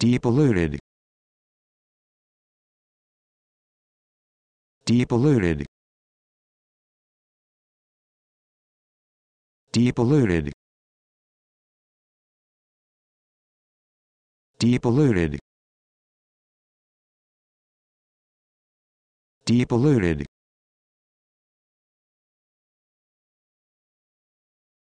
depolluted depolluted depolluted depolluted depolluted